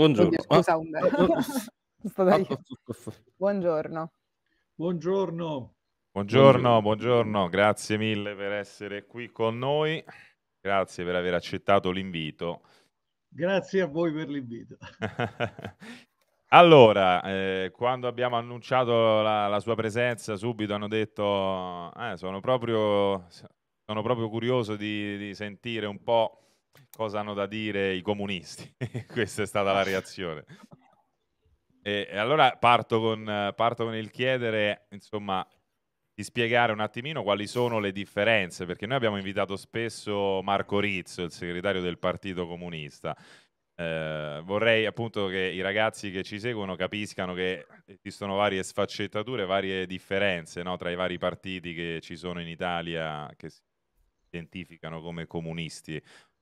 Buongiorno. Oddio, scusa, ah, buongiorno. Buongiorno. Buongiorno, buongiorno, grazie mille per essere qui con noi, grazie per aver accettato l'invito. Grazie a voi per l'invito. allora, eh, quando abbiamo annunciato la, la, sua presenza, subito hanno detto, eh, sono, proprio, sono proprio curioso di, di sentire un po' cosa hanno da dire i comunisti. Questa è stata la reazione. E, e allora parto con, parto con il chiedere, insomma, di spiegare un attimino quali sono le differenze, perché noi abbiamo invitato spesso Marco Rizzo, il segretario del Partito Comunista. Eh, vorrei appunto che i ragazzi che ci seguono capiscano che esistono varie sfaccettature, varie differenze no, tra i vari partiti che ci sono in Italia che si identificano come comunisti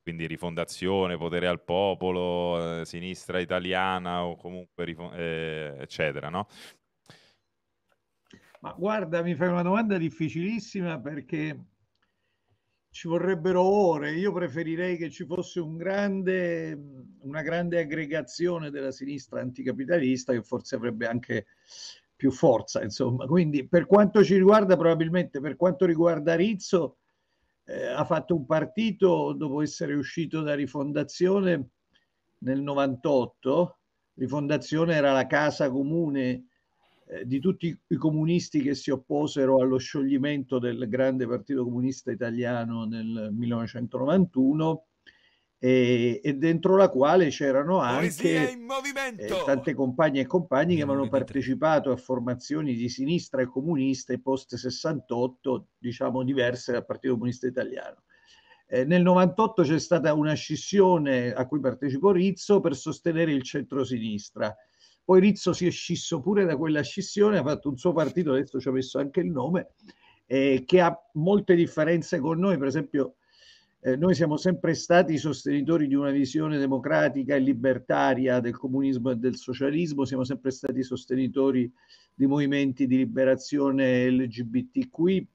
quindi rifondazione, potere al popolo, eh, sinistra italiana o comunque eh, eccetera, no? Ma guarda, mi fai una domanda difficilissima perché ci vorrebbero ore. Io preferirei che ci fosse un grande, una grande aggregazione della sinistra anticapitalista che forse avrebbe anche più forza, insomma. Quindi per quanto ci riguarda, probabilmente per quanto riguarda Rizzo, eh, ha fatto un partito dopo essere uscito da Rifondazione nel 98. Rifondazione era la casa comune eh, di tutti i comunisti che si opposero allo scioglimento del grande partito comunista italiano nel 1991 e, e dentro la quale c'erano anche eh, tante compagne e compagni che avevano partecipato a formazioni di sinistra e comuniste post 68, diciamo diverse dal Partito Comunista Italiano. Eh, nel 98 c'è stata una scissione a cui partecipò Rizzo per sostenere il centro-sinistra. Poi Rizzo si è scisso pure da quella scissione, ha fatto un suo partito, adesso ci ha messo anche il nome, eh, che ha molte differenze con noi, per esempio eh, noi siamo sempre stati sostenitori di una visione democratica e libertaria del comunismo e del socialismo, siamo sempre stati sostenitori di movimenti di liberazione LGBTQI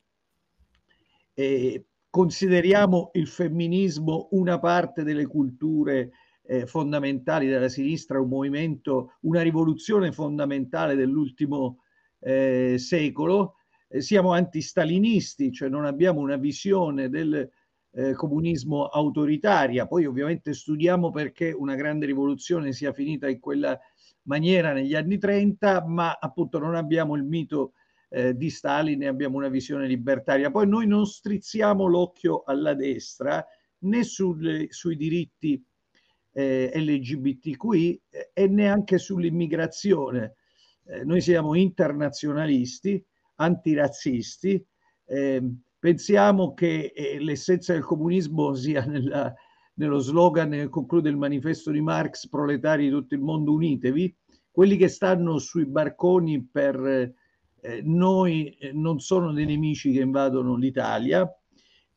e consideriamo il femminismo una parte delle culture eh, fondamentali della sinistra, un movimento, una rivoluzione fondamentale dell'ultimo eh, secolo. Eh, siamo antistalinisti, cioè non abbiamo una visione del eh, comunismo autoritaria. Poi ovviamente studiamo perché una grande rivoluzione sia finita in quella maniera negli anni 30, ma appunto non abbiamo il mito eh, di Stalin e abbiamo una visione libertaria. Poi noi non strizziamo l'occhio alla destra né sul, sui diritti eh, LGBTQI eh, e neanche sull'immigrazione. Eh, noi siamo internazionalisti, antirazzisti, eh, Pensiamo che eh, l'essenza del comunismo sia nella, nello slogan che eh, conclude il manifesto di Marx, proletari di tutto il mondo unitevi, quelli che stanno sui barconi per eh, noi eh, non sono dei nemici che invadono l'Italia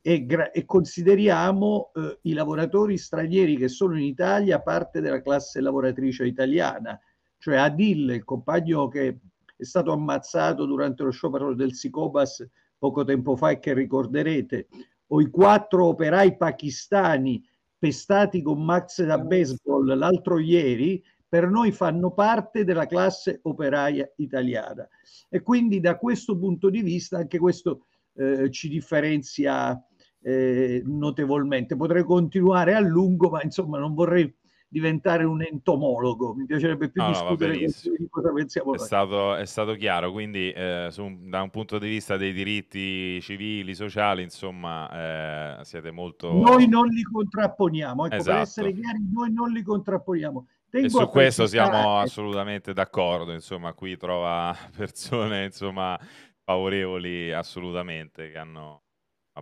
e, e consideriamo eh, i lavoratori stranieri che sono in Italia parte della classe lavoratrice italiana, cioè Adil, il compagno che è stato ammazzato durante lo sciopero del Sicobas poco tempo fa e che ricorderete, o i quattro operai pakistani pestati con max da baseball l'altro ieri, per noi fanno parte della classe operaia italiana. E quindi da questo punto di vista anche questo eh, ci differenzia eh, notevolmente. Potrei continuare a lungo, ma insomma non vorrei diventare un entomologo, mi piacerebbe più no, discutere no, di cosa pensiamo. È stato, è stato, chiaro, quindi eh, su, da un punto di vista dei diritti civili, sociali, insomma, eh, siete molto... Noi non li contrapponiamo, ecco, esatto. per essere chiari, noi non li contrapponiamo. Tengo e su questo precisare... siamo ecco. assolutamente d'accordo, insomma, qui trova persone, insomma, favorevoli assolutamente, che hanno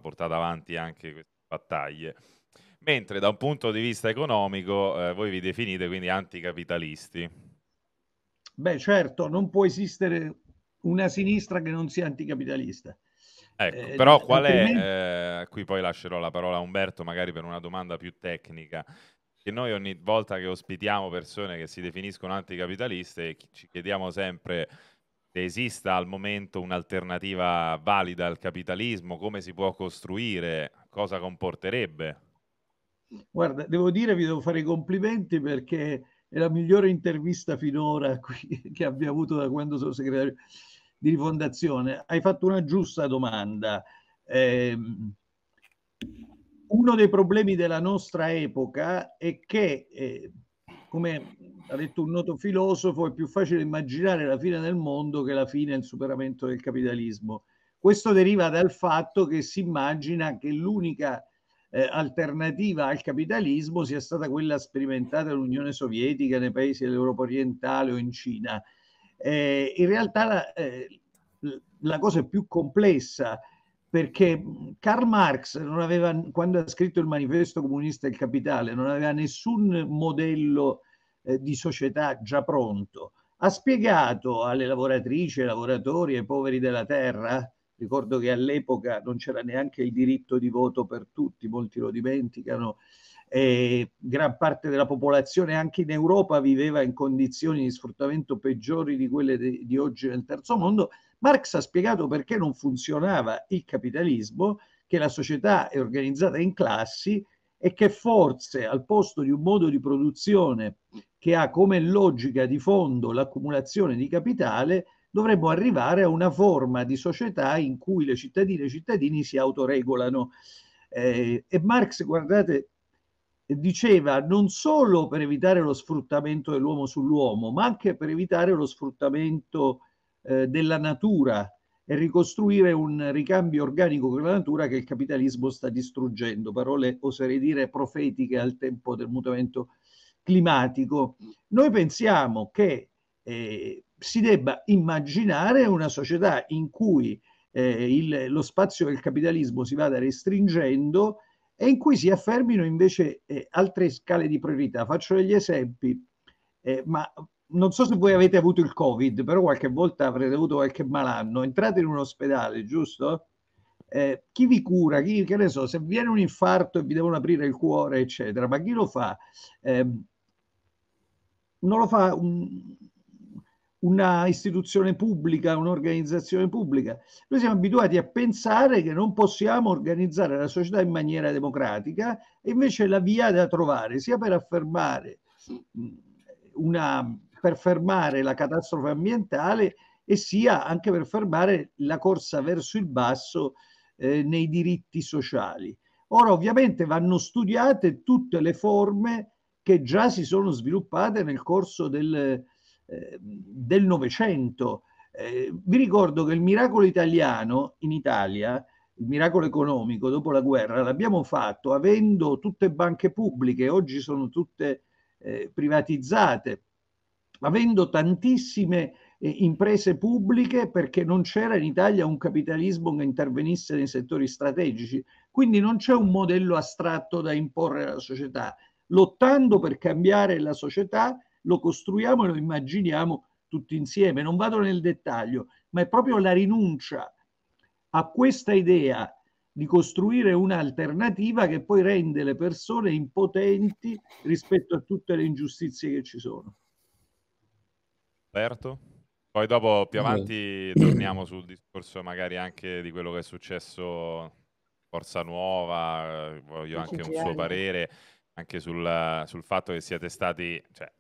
portato avanti anche queste battaglie mentre da un punto di vista economico eh, voi vi definite quindi anticapitalisti. Beh, certo, non può esistere una sinistra che non sia anticapitalista. Ecco, eh, però eh, qual è, eh, qui poi lascerò la parola a Umberto magari per una domanda più tecnica, che noi ogni volta che ospitiamo persone che si definiscono anticapitaliste ci chiediamo sempre se esista al momento un'alternativa valida al capitalismo, come si può costruire, cosa comporterebbe Guarda, devo dire, vi devo fare i complimenti perché è la migliore intervista finora qui, che abbia avuto da quando sono segretario di rifondazione. Hai fatto una giusta domanda. Eh, uno dei problemi della nostra epoca è che, eh, come ha detto un noto filosofo, è più facile immaginare la fine del mondo che la fine e il superamento del capitalismo. Questo deriva dal fatto che si immagina che l'unica eh, alternativa al capitalismo sia stata quella sperimentata nell'Unione Sovietica nei paesi dell'Europa orientale o in Cina. Eh, in realtà la, eh, la, cosa è più complessa perché Karl Marx aveva, quando ha scritto il manifesto comunista del capitale, non aveva nessun modello eh, di società già pronto. Ha spiegato alle lavoratrici, ai lavoratori, ai poveri della terra Ricordo che all'epoca non c'era neanche il diritto di voto per tutti, molti lo dimenticano. E gran parte della popolazione anche in Europa viveva in condizioni di sfruttamento peggiori di quelle di, di oggi nel terzo mondo. Marx ha spiegato perché non funzionava il capitalismo, che la società è organizzata in classi e che forse al posto di un modo di produzione che ha come logica di fondo l'accumulazione di capitale, dovremmo arrivare a una forma di società in cui le cittadine e i cittadini si autoregolano. Eh, e Marx, guardate, diceva non solo per evitare lo sfruttamento dell'uomo sull'uomo, ma anche per evitare lo sfruttamento eh, della natura e ricostruire un ricambio organico con la natura che il capitalismo sta distruggendo. Parole, oserei dire, profetiche al tempo del mutamento climatico. Noi pensiamo che eh, si debba immaginare una società in cui eh, il, lo spazio del capitalismo si vada restringendo e in cui si affermino invece eh, altre scale di priorità. Faccio degli esempi, eh, ma non so se voi avete avuto il Covid, però qualche volta avrete avuto qualche malanno. Entrate in un ospedale, giusto? Eh, chi vi cura, chi, che ne so, se viene un infarto e vi devono aprire il cuore, eccetera, ma chi lo fa? Ehm, non lo fa un, una istituzione pubblica, un'organizzazione pubblica. Noi siamo abituati a pensare che non possiamo organizzare la società in maniera democratica e invece la via da trovare sia per affermare mm, una, per fermare la catastrofe ambientale e sia anche per fermare la corsa verso il basso eh, nei diritti sociali. Ora ovviamente vanno studiate tutte le forme che già si sono sviluppate nel corso del, Ehm, del Novecento. Eh, vi ricordo che il miracolo italiano in Italia, il miracolo economico dopo la guerra, l'abbiamo fatto avendo tutte banche pubbliche, oggi sono tutte eh, privatizzate, avendo tantissime eh, imprese pubbliche perché non c'era in Italia un capitalismo che intervenisse nei settori strategici. Quindi non c'è un modello astratto da imporre alla società. Lottando per cambiare la società lo costruiamo e lo immaginiamo tutti insieme. Non vado nel dettaglio, ma è proprio la rinuncia a questa idea di costruire un'alternativa che poi rende le persone impotenti rispetto a tutte le ingiustizie che ci sono. Roberto? Poi dopo più avanti torniamo sul discorso magari anche di quello che è successo Forza Nuova, eh, voglio anche un suo parere anche sul, sul fatto che siete stati, cioè,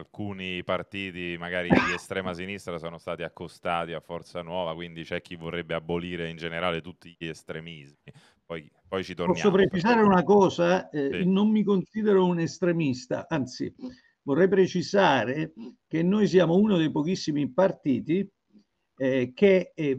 alcuni partiti magari di estrema sinistra sono stati accostati a Forza Nuova, quindi c'è chi vorrebbe abolire in generale tutti gli estremismi. Poi, poi ci torniamo. Posso precisare una cosa? Eh, sì. Non mi considero un estremista, anzi vorrei precisare che noi siamo uno dei pochissimi partiti eh, che è,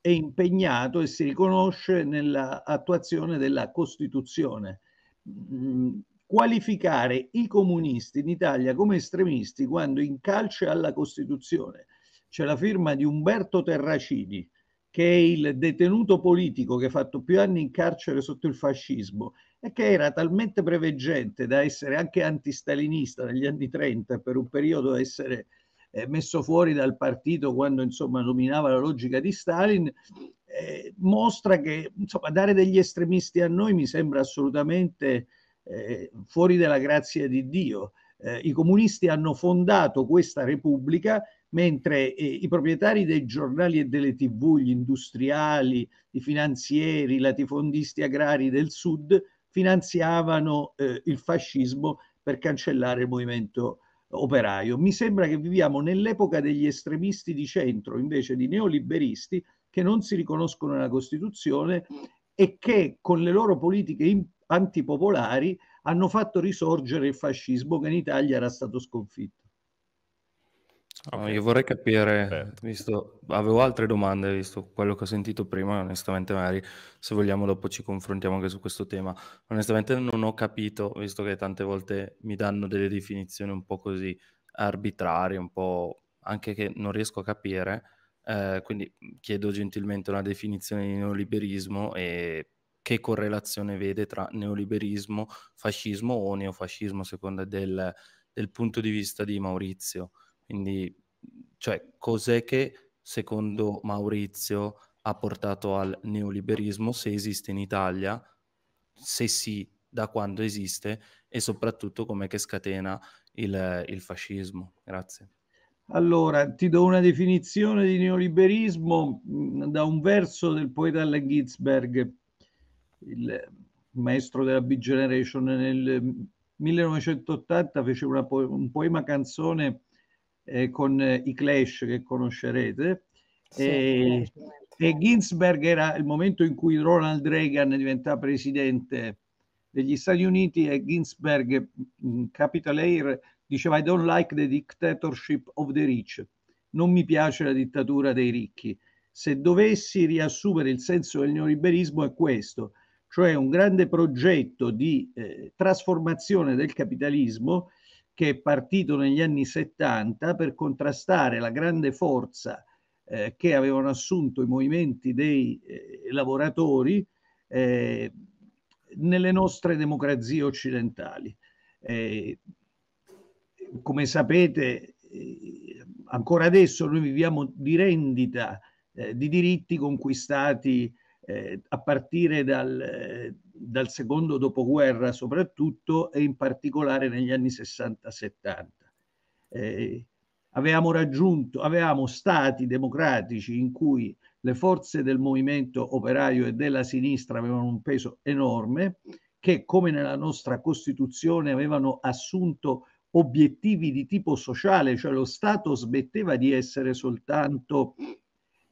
è impegnato e si riconosce nell'attuazione della Costituzione. Mm, qualificare i comunisti in Italia come estremisti quando in incalce alla Costituzione. C'è la firma di Umberto Terracini, che è il detenuto politico che ha fatto più anni in carcere sotto il fascismo e che era talmente preveggente da essere anche antistalinista negli anni 30 per un periodo essere eh, messo fuori dal partito quando insomma dominava la logica di Stalin eh, mostra che insomma dare degli estremisti a noi mi sembra assolutamente eh, fuori della grazia di Dio. Eh, I comunisti hanno fondato questa repubblica mentre eh, i proprietari dei giornali e delle tv, gli industriali, i finanzieri, i latifondisti agrari del sud finanziavano eh, il fascismo per cancellare il movimento operaio. Mi sembra che viviamo nell'epoca degli estremisti di centro, invece di neoliberisti che non si riconoscono nella Costituzione e che con le loro politiche antipopolari hanno fatto risorgere il fascismo che in Italia era stato sconfitto. Okay. io vorrei capire, Perfetto. visto, avevo altre domande, visto quello che ho sentito prima, onestamente magari se vogliamo dopo ci confrontiamo anche su questo tema. Onestamente non ho capito, visto che tante volte mi danno delle definizioni un po' così arbitrarie, un po' anche che non riesco a capire, eh, quindi chiedo gentilmente una definizione di neoliberismo e che correlazione vede tra neoliberismo, fascismo o neofascismo, secondo del, del punto di vista di Maurizio. Quindi, cioè, cos'è che secondo Maurizio ha portato al neoliberismo, se esiste in Italia, se sì, da quando esiste e soprattutto com'è che scatena il, il fascismo. Grazie. Allora, ti do una definizione di neoliberismo mm, da un verso del poeta Allen Ginsberg il maestro della Big Generation, nel 1980 fece una, un poema canzone eh, con eh, i Clash che conoscerete. Sì, e, e, Ginsberg era il momento in cui Ronald Reagan diventa presidente degli Stati Uniti e Ginsberg, in mm, Capital Air, diceva I don't like the dictatorship of the rich, non mi piace la dittatura dei ricchi. Se dovessi riassumere il senso del neoliberismo è questo, cioè un grande progetto di eh, trasformazione del capitalismo che è partito negli anni 70 per contrastare la grande forza eh, che avevano assunto i movimenti dei eh, lavoratori eh, nelle nostre democrazie occidentali. Eh, come sapete, eh, ancora adesso noi viviamo di rendita di diritti conquistati eh, a partire dal, dal, secondo dopoguerra soprattutto e in particolare negli anni 60-70. Eh, avevamo raggiunto, avevamo stati democratici in cui le forze del movimento operaio e della sinistra avevano un peso enorme che come nella nostra Costituzione avevano assunto obiettivi di tipo sociale, cioè lo Stato smetteva di essere soltanto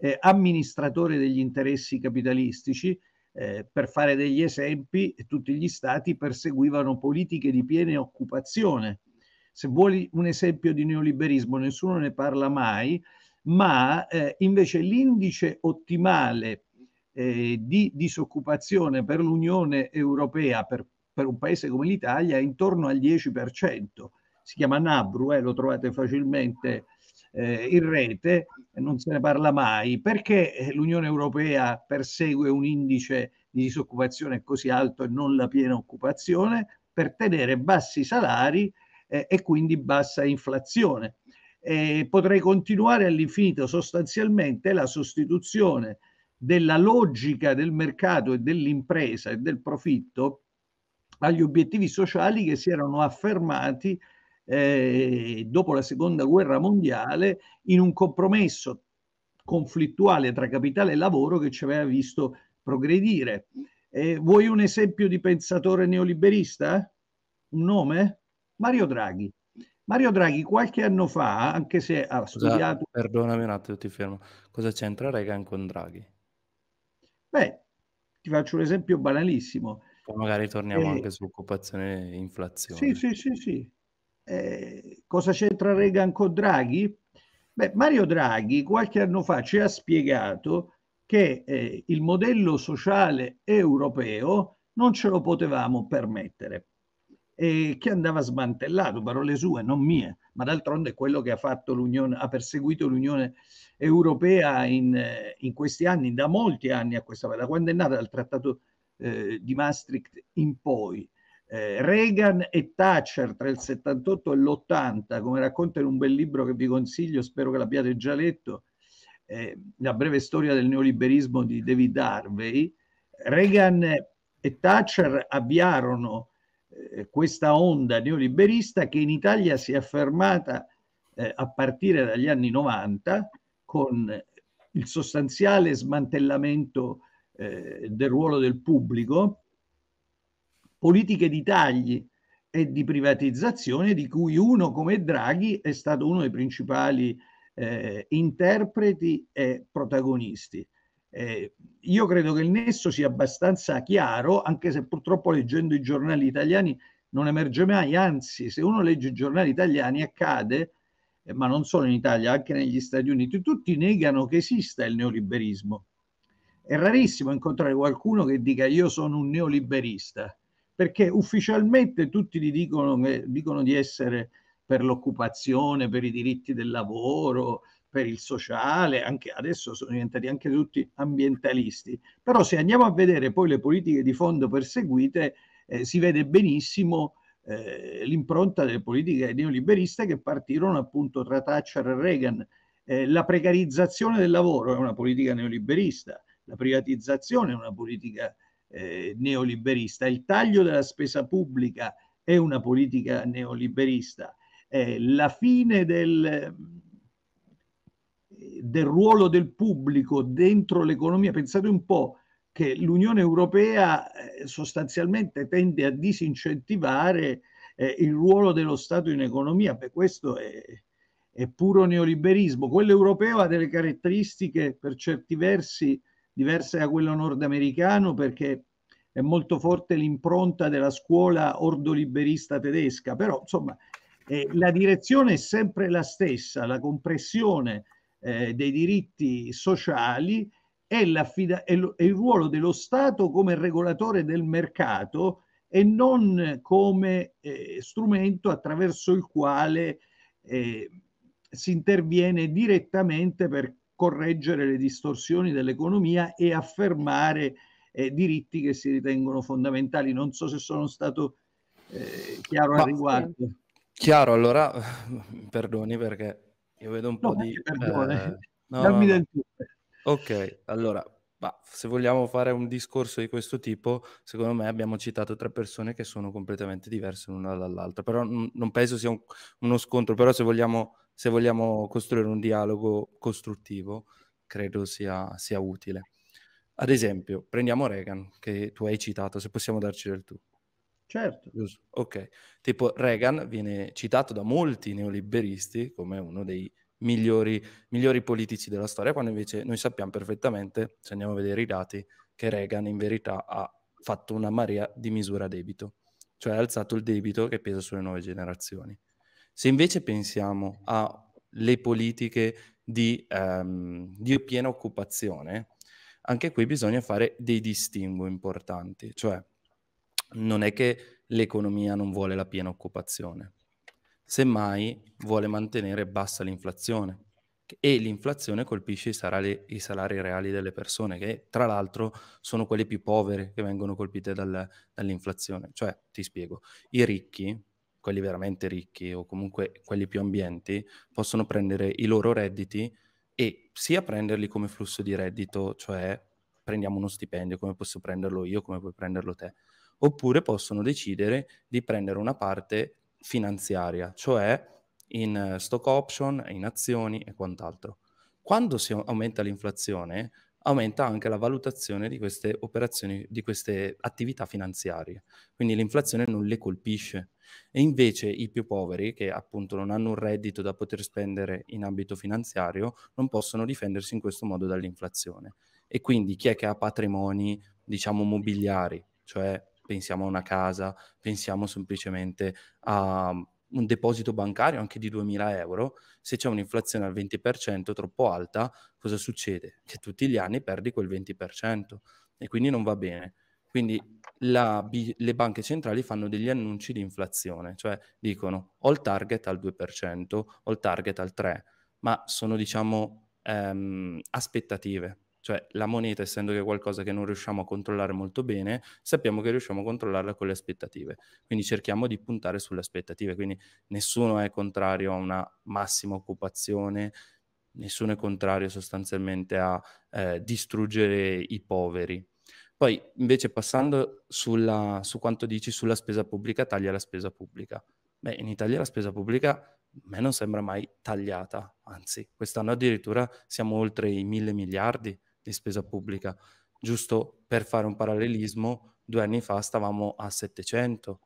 eh, amministratore degli interessi capitalistici. Eh, per fare degli esempi, tutti gli stati perseguivano politiche di piena occupazione. Se vuoi un esempio di neoliberismo, nessuno ne parla mai, ma eh, invece l'indice ottimale eh, di disoccupazione per l'Unione Europea, per, per, un paese come l'Italia, è intorno al 10%. Si chiama Nabru, eh, lo trovate facilmente eh, in rete, eh, non se ne parla mai. Perché eh, l'Unione Europea persegue un indice di disoccupazione così alto e non la piena occupazione? Per tenere bassi salari eh, e quindi bassa inflazione. E potrei continuare all'infinito, sostanzialmente la sostituzione della logica del mercato e dell'impresa e del profitto agli obiettivi sociali che si erano affermati eh, dopo la seconda guerra mondiale in un compromesso conflittuale tra capitale e lavoro che ci aveva visto progredire. Eh, vuoi un esempio di pensatore neoliberista? Un nome? Mario Draghi. Mario Draghi qualche anno fa, anche se ha studiato... Già, perdonami un attimo, ti fermo. Cosa c'entra Reagan con Draghi? Beh, ti faccio un esempio banalissimo. Poi magari torniamo eh, anche sull'occupazione e inflazione. Sì, sì, sì, sì. Eh, cosa c'entra Reagan con Draghi? Beh, Mario Draghi qualche anno fa ci ha spiegato che eh, il modello sociale europeo non ce lo potevamo permettere e che andava smantellato, parole sue, non mie, ma d'altronde è quello che ha, fatto l'Unione, ha perseguito l'Unione Europea in, eh, in questi anni, da molti anni a questa parte, da quando è nata dal trattato eh, di Maastricht in poi eh, Reagan e Thatcher tra il 78 e l'80, come racconta in un bel libro che vi consiglio, spero che l'abbiate già letto, eh, La breve storia del neoliberismo di David Harvey, Reagan e Thatcher avviarono eh, questa onda neoliberista che in Italia si è affermata eh, a partire dagli anni 90 con il sostanziale smantellamento eh, del ruolo del pubblico, politiche di tagli e di privatizzazione di cui uno come Draghi è stato uno dei principali eh, interpreti e protagonisti. Eh, io credo che il nesso sia abbastanza chiaro, anche se purtroppo leggendo i giornali italiani non emerge mai, anzi se uno legge i giornali italiani accade, eh, ma non solo in Italia, anche negli Stati Uniti, tutti negano che esista il neoliberismo. È rarissimo incontrare qualcuno che dica io sono un neoliberista perché ufficialmente tutti gli dicono, che, dicono di essere per l'occupazione, per i diritti del lavoro, per il sociale, anche adesso sono diventati anche tutti ambientalisti, però se andiamo a vedere poi le politiche di fondo perseguite, eh, si vede benissimo eh, l'impronta delle politiche neoliberiste che partirono appunto tra Thatcher e Reagan. Eh, la precarizzazione del lavoro è una politica neoliberista, la privatizzazione è una politica neoliberista eh, neoliberista. Il taglio della spesa pubblica è una politica neoliberista. Eh, la fine del, eh, del ruolo del pubblico dentro l'economia, pensate un po' che l'Unione Europea eh, sostanzialmente tende a disincentivare eh, il ruolo dello Stato in economia, beh questo è, è puro neoliberismo. Quello europeo ha delle caratteristiche per certi versi diverse da quello nordamericano perché è molto forte l'impronta della scuola ordoliberista tedesca, però insomma eh, la direzione è sempre la stessa, la compressione eh, dei diritti sociali e, il ruolo dello Stato come regolatore del mercato e non come eh, strumento attraverso il quale eh, si interviene direttamente per correggere le distorsioni dell'economia e affermare eh, diritti che si ritengono fondamentali. Non so se sono stato eh, chiaro al riguardo. Chiaro, allora perdoni perché io vedo un no, po' di... Eh, perdone, eh, no, dammi del tuo. Ok, allora ma se vogliamo fare un discorso di questo tipo, secondo me abbiamo citato tre persone che sono completamente diverse l'una dall'altra, però n- non penso sia un- uno scontro, però se vogliamo se vogliamo costruire un dialogo costruttivo, credo sia, sia utile. Ad esempio, prendiamo Reagan, che tu hai citato, se possiamo darci del tu. Certo. Ok. Tipo Reagan viene citato da molti neoliberisti come uno dei migliori, migliori, politici della storia, quando invece noi sappiamo perfettamente, se andiamo a vedere i dati, che Reagan in verità ha fatto una marea di misura debito, cioè ha alzato il debito che pesa sulle nuove generazioni. Se invece pensiamo alle politiche di, ehm, di piena occupazione, anche qui bisogna fare dei distinguo importanti, cioè non è che l'economia non vuole la piena occupazione, semmai vuole mantenere bassa l'inflazione e l'inflazione colpisce i salari, i salari, reali delle persone, che tra l'altro sono quelle più povere che vengono colpite dal, dall'inflazione. Cioè, ti spiego, i ricchi quelli veramente ricchi o comunque quelli più ambienti, possono prendere i loro redditi e sia prenderli come flusso di reddito, cioè prendiamo uno stipendio come posso prenderlo io, come puoi prenderlo te, oppure possono decidere di prendere una parte finanziaria, cioè in eh, stock option, in azioni e quant'altro. Quando si aumenta l'inflazione, aumenta anche la valutazione di queste operazioni, di queste attività finanziarie. Quindi l'inflazione non le colpisce, e invece i più poveri, che appunto non hanno un reddito da poter spendere in ambito finanziario, non possono difendersi in questo modo dall'inflazione. E quindi chi è che ha patrimoni, diciamo, mobiliari, cioè pensiamo a una casa, pensiamo semplicemente a um, un deposito bancario anche di 2000 euro, se c'è un'inflazione al 20% troppo alta, cosa succede? Che tutti gli anni perdi quel 20% e quindi non va bene. Quindi la, le banche centrali fanno degli annunci di inflazione, cioè dicono ho il target al 2%, ho il target al 3%, ma sono diciamo ehm, aspettative. Cioè la moneta, essendo che è qualcosa che non riusciamo a controllare molto bene, sappiamo che riusciamo a controllarla con le aspettative. Quindi cerchiamo di puntare sulle aspettative. Quindi nessuno è contrario a una massima occupazione, nessuno è contrario sostanzialmente a eh, distruggere i poveri poi invece passando sulla, su quanto dici sulla spesa pubblica, taglia la spesa pubblica. Beh, in Italia la spesa pubblica a me non sembra mai tagliata, anzi, quest'anno addirittura siamo oltre i mille miliardi di spesa pubblica. Giusto per fare un parallelismo, due anni fa stavamo a 700.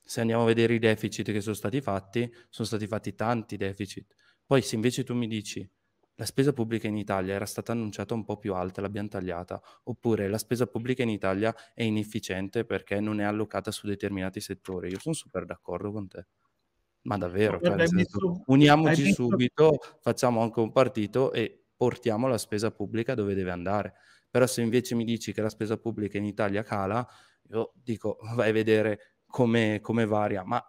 Se andiamo a vedere i deficit che sono stati fatti, sono stati fatti tanti deficit. Poi se invece tu mi dici la spesa pubblica in Italia era stata annunciata un po' più alta, l'abbiamo tagliata, oppure la spesa pubblica in Italia è inefficiente perché non è allocata su determinati settori. Io sono super d'accordo con te. Ma davvero, no, cioè, senso, uniamoci messo... subito, facciamo anche un partito e portiamo la spesa pubblica dove deve andare. Però se invece mi dici che la spesa pubblica in Italia cala, io dico vai a vedere come, come varia, ma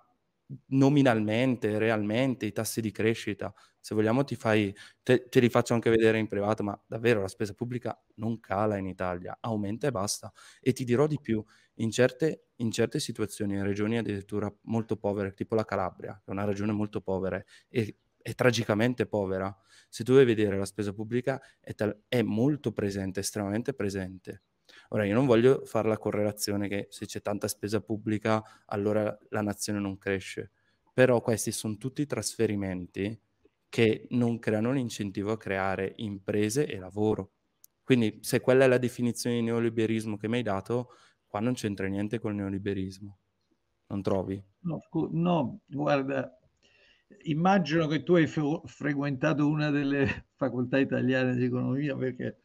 nominalmente, realmente, i tassi di crescita. Se vogliamo ti fai, te, te, li faccio anche vedere in privato, ma davvero la spesa pubblica non cala in Italia, aumenta e basta. E ti dirò di più, in certe, in certe situazioni, in regioni addirittura molto povere, tipo la Calabria, che è una regione molto povera e è tragicamente povera, se tu vuoi vedere la spesa pubblica è, tal- è molto presente, estremamente presente Ora io non voglio fare la correlazione che se c'è tanta spesa pubblica allora la nazione non cresce, però questi sono tutti trasferimenti che non creano l'incentivo a creare imprese e lavoro. Quindi se quella è la definizione di neoliberismo che mi hai dato, qua non c'entra niente col neoliberismo. Non trovi? No, scu- no guarda, immagino che tu hai f- frequentato una delle facoltà italiane di economia perché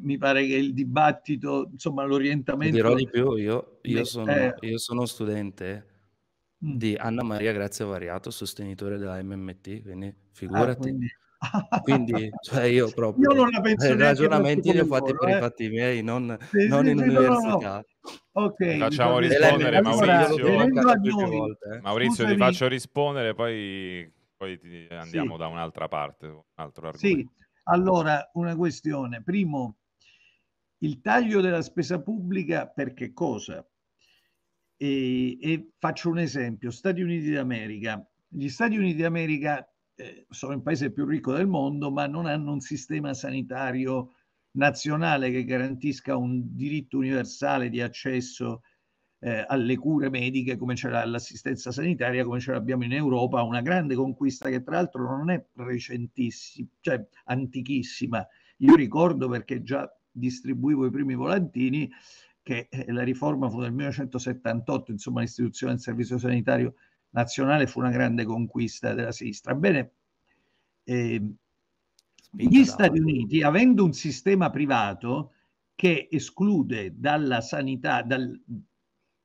mi pare che il dibattito, insomma l'orientamento... Dirò di più, io, io, sono, eh... io sono studente mm. di Anna Maria Grazia Variato, sostenitore della MMT, quindi ah, figurati. Ah, quindi... quindi cioè io proprio io non la penso eh, ragionamenti li ho fatti eh? per i eh. fatti miei, non, sì, non sì, in sì, università. No, no. Okay, facciamo diciamo rispondere Maurizio. Allora, volte, eh. Maurizio, ti faccio rispondere, poi, poi andiamo da un'altra parte, un altro argomento. Allora, una questione. Primo, il taglio della spesa pubblica per che cosa? E, e faccio un esempio, Stati Uniti d'America. Gli Stati Uniti d'America eh, sono il paese più ricco del mondo, ma non hanno un sistema sanitario nazionale che garantisca un diritto universale di accesso eh, alle cure mediche come c'era all'assistenza sanitaria come ce l'abbiamo in Europa, una grande conquista che tra l'altro non è recentissima, cioè antichissima. Io ricordo perché già distribuivo i primi volantini che eh, la riforma fu nel 1978, insomma l'istituzione del servizio sanitario nazionale fu una grande conquista della sinistra. Bene, eh, gli Stati Uniti, avendo un sistema privato che esclude dalla sanità, dal,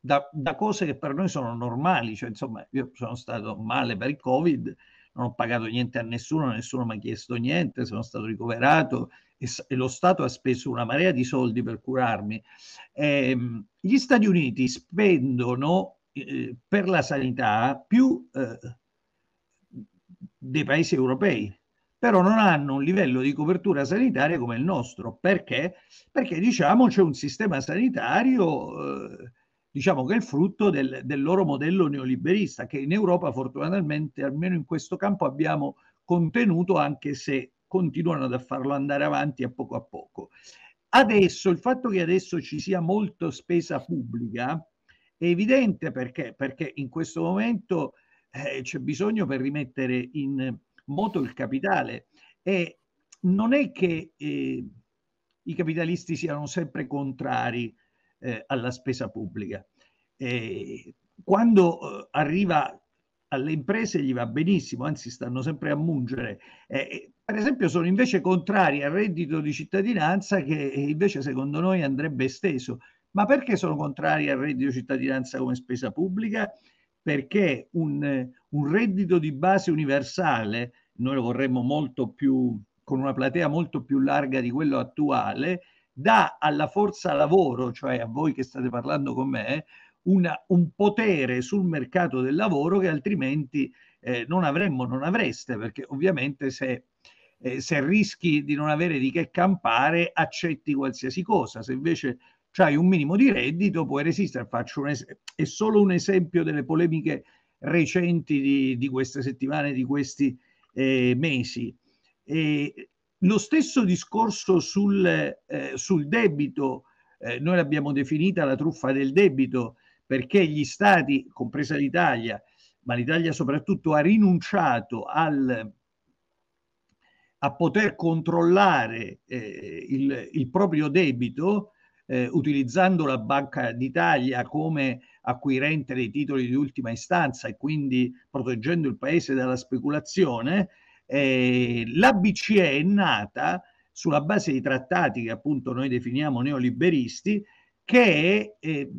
da, da, cose che per noi sono normali, cioè insomma io sono stato male per il Covid, non ho pagato niente a nessuno, nessuno mi ha chiesto niente, sono stato ricoverato e, e lo Stato ha speso una marea di soldi per curarmi. Eh, gli Stati Uniti spendono eh, per la sanità più eh, dei paesi europei, però non hanno un livello di copertura sanitaria come il nostro. Perché? Perché diciamo c'è un sistema sanitario eh, diciamo che è il frutto del, del loro modello neoliberista, che in Europa fortunatamente, almeno in questo campo, abbiamo contenuto, anche se continuano a farlo andare avanti a poco a poco. Adesso, il fatto che adesso ci sia molta spesa pubblica è evidente perché, perché in questo momento eh, c'è bisogno per rimettere in moto il capitale e non è che eh, i capitalisti siano sempre contrari eh, alla spesa pubblica. E quando eh, arriva alle imprese gli va benissimo, anzi stanno sempre a mungere. Eh, per esempio sono invece contrari al reddito di cittadinanza che eh, invece secondo noi andrebbe esteso. Ma perché sono contrari al reddito di cittadinanza come spesa pubblica? Perché un, un reddito di base universale, noi lo vorremmo molto più, con una platea molto più larga di quello attuale, dà alla forza lavoro, cioè a voi che state parlando con me, una, un potere sul mercato del lavoro che altrimenti eh, non avremmo, non avreste, perché ovviamente se, eh, se, rischi di non avere di che campare accetti qualsiasi cosa, se invece hai un minimo di reddito puoi resistere. Faccio un es- è solo un esempio delle polemiche recenti di, di queste settimane, di questi eh, mesi. E lo stesso discorso sul, eh, sul debito, eh, noi l'abbiamo definita la truffa del debito, perché gli stati, compresa l'Italia, ma l'Italia soprattutto, ha rinunciato al, a poter controllare eh, il, il, proprio debito eh, utilizzando la Banca d'Italia come acquirente dei titoli di ultima istanza e quindi proteggendo il paese dalla speculazione, eh, la BCE è nata sulla base di trattati che appunto noi definiamo neoliberisti, che eh,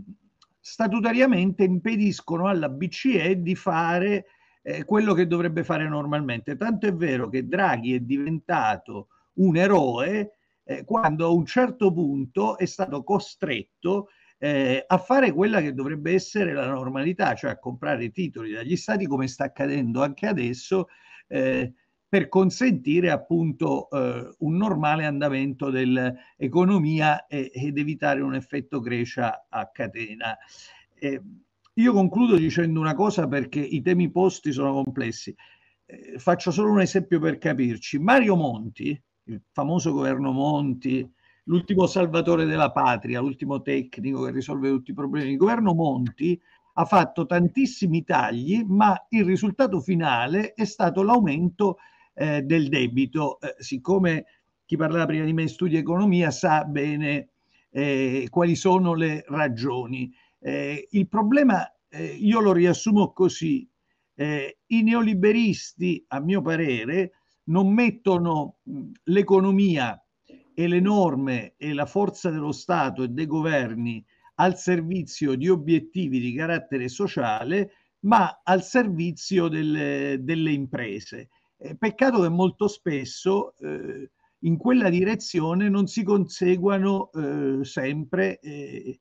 statutariamente impediscono alla BCE di fare eh, quello che dovrebbe fare normalmente. Tanto è vero che Draghi è diventato un eroe eh, quando a un certo punto è stato costretto eh, a fare quella che dovrebbe essere la normalità, cioè a comprare titoli dagli stati come sta accadendo anche adesso. Eh, per consentire appunto eh, un normale andamento dell'economia e, ed evitare un effetto Grecia a catena. Eh, io concludo dicendo una cosa perché i temi posti sono complessi. Eh, faccio solo un esempio per capirci. Mario Monti, il famoso governo Monti, l'ultimo salvatore della patria, l'ultimo tecnico che risolve tutti i problemi, il governo Monti ha fatto tantissimi tagli, ma il risultato finale è stato l'aumento eh, del debito. Eh, siccome chi parlava prima di me studia economia sa bene eh, quali sono le ragioni. Eh, il problema, eh, io lo riassumo così, i neoliberisti, a mio parere, non mettono mm, l'economia e le norme e la forza dello Stato e dei governi al servizio di obiettivi di carattere sociale, ma al servizio delle, delle imprese. Eh, peccato che molto spesso eh, in quella direzione non si conseguano eh, sempre eh,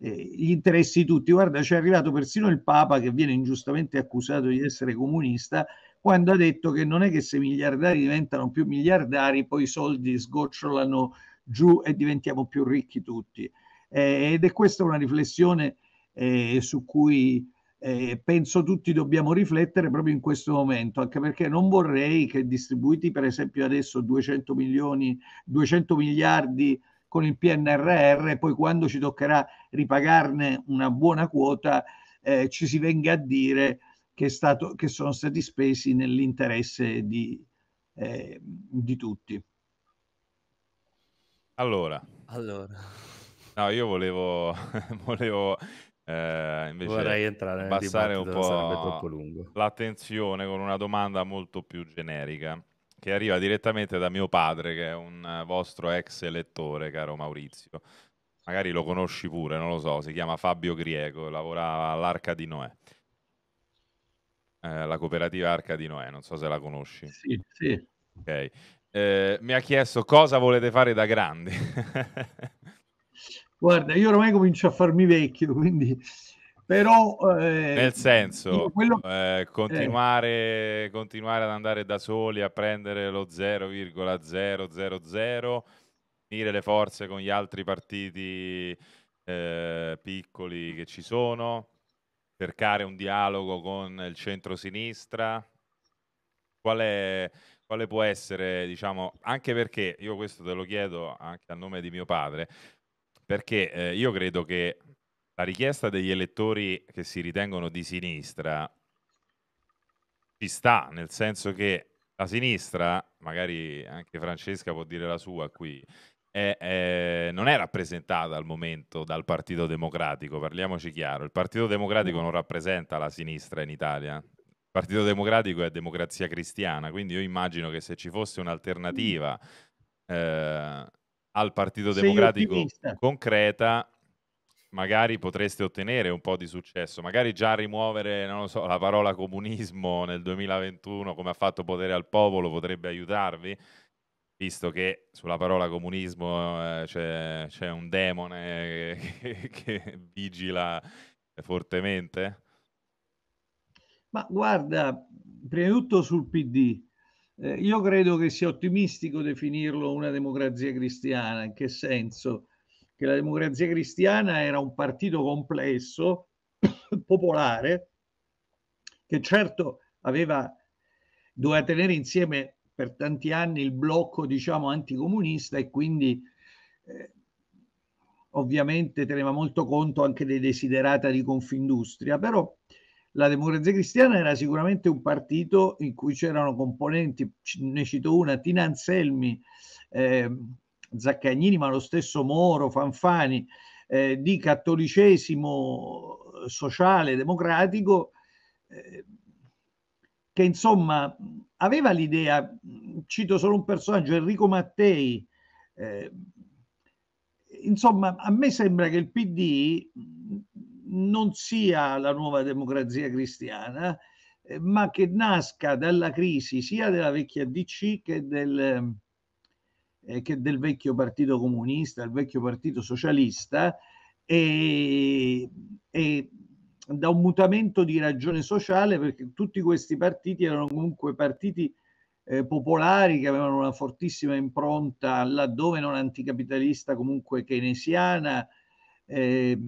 eh, gli interessi di tutti. Guarda, c'è arrivato persino il Papa che viene ingiustamente accusato di essere comunista quando ha detto che non è che se miliardari diventano più miliardari poi i soldi sgocciolano giù e diventiamo più ricchi tutti. Eh, ed è questa una riflessione su cui eh, penso tutti dobbiamo riflettere proprio in questo momento, anche perché non vorrei che distribuiti per esempio adesso 200 milioni, 200 miliardi con il PNRR, poi quando ci toccherà ripagarne una buona quota eh, ci si venga a dire che, stato, che sono stati spesi nell'interesse di, eh, di tutti. Allora. allora. No, io volevo, volevo eh, invece Vorrei entrare nel abbassare un po' l'attenzione con una domanda molto più generica che arriva direttamente da mio padre, che è un eh, vostro ex elettore, caro Maurizio. Magari lo conosci pure, non lo so, si chiama Fabio Griego, lavora all'Arca di Noè. Eh, la cooperativa Arca di Noè, non so se la conosci. Sì, sì. Okay. Eh, mi ha chiesto cosa volete fare da grandi. guarda, io ormai comincio a farmi vecchio, quindi però eh, nel senso quello... eh, continuare, eh. continuare, ad andare da soli a prendere lo 0,000 unire le forze con gli altri partiti eh, piccoli che ci sono cercare un dialogo con il centro-sinistra Qual è... quale può essere diciamo anche perché io questo te lo chiedo anche a nome di mio padre perché eh, io credo che la richiesta degli elettori che si ritengono di sinistra ci sta, nel senso che la sinistra, magari anche Francesca può dire la sua qui, è, è, non è rappresentata al momento dal Partito Democratico, parliamoci chiaro, il Partito Democratico non rappresenta la sinistra in Italia. Il Partito Democratico è democrazia cristiana, quindi io immagino che se ci fosse un'alternativa eh, al Partito Democratico ottimista. concreta, magari potreste ottenere un po' di successo, magari già rimuovere, so, la parola comunismo nel 2021 come ha fatto potere al popolo potrebbe aiutarvi, visto che sulla parola comunismo eh, c'è, c'è, un demone che, che vigila fortemente? Ma guarda, prima di tutto sul PD, eh, io credo che sia ottimistico definirlo una democrazia cristiana, in che senso? Che la democrazia cristiana era un partito complesso, popolare, che certo aveva, doveva tenere insieme per tanti anni il blocco, diciamo, anticomunista e quindi eh, ovviamente teneva molto conto anche dei desiderata di Confindustria, però eh, la Democrazia Cristiana era sicuramente un partito in cui c'erano componenti, ne cito una, Tina Anselmi, eh, Zaccagnini, ma lo stesso Moro, Fanfani, eh, di cattolicesimo sociale democratico, eh, che insomma aveva l'idea, cito solo un personaggio, Enrico Mattei, eh, insomma a me sembra che il PD non sia la nuova democrazia cristiana, eh, ma che nasca dalla crisi sia della vecchia DC che del, eh, che del vecchio partito comunista, il vecchio partito socialista, e, e da un mutamento di ragione sociale, perché tutti questi partiti erano comunque partiti eh, popolari che avevano una fortissima impronta laddove non anticapitalista, comunque keynesiana, eh,